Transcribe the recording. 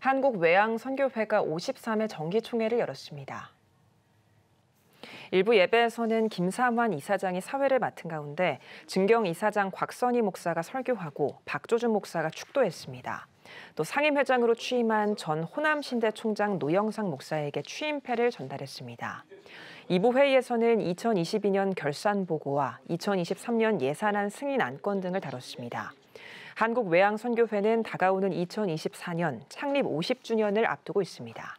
한국외양선교회가 53회 정기총회를 열었습니다. 일부 예배에서는 김삼환 이사장이 사회를 맡은 가운데 증경 이사장 곽선희 목사가 설교하고 박조준 목사가 축도했습니다. 또 상임회장으로 취임한 전 호남신대 총장 노영상 목사에게 취임패를 전달했습니다. 2부 회의에서는 2022년 결산 보고와 2023년 예산안 승인 안건 등을 다뤘습니다. 한국외항선교회는 다가오는 2024년 창립 50주년을 앞두고 있습니다.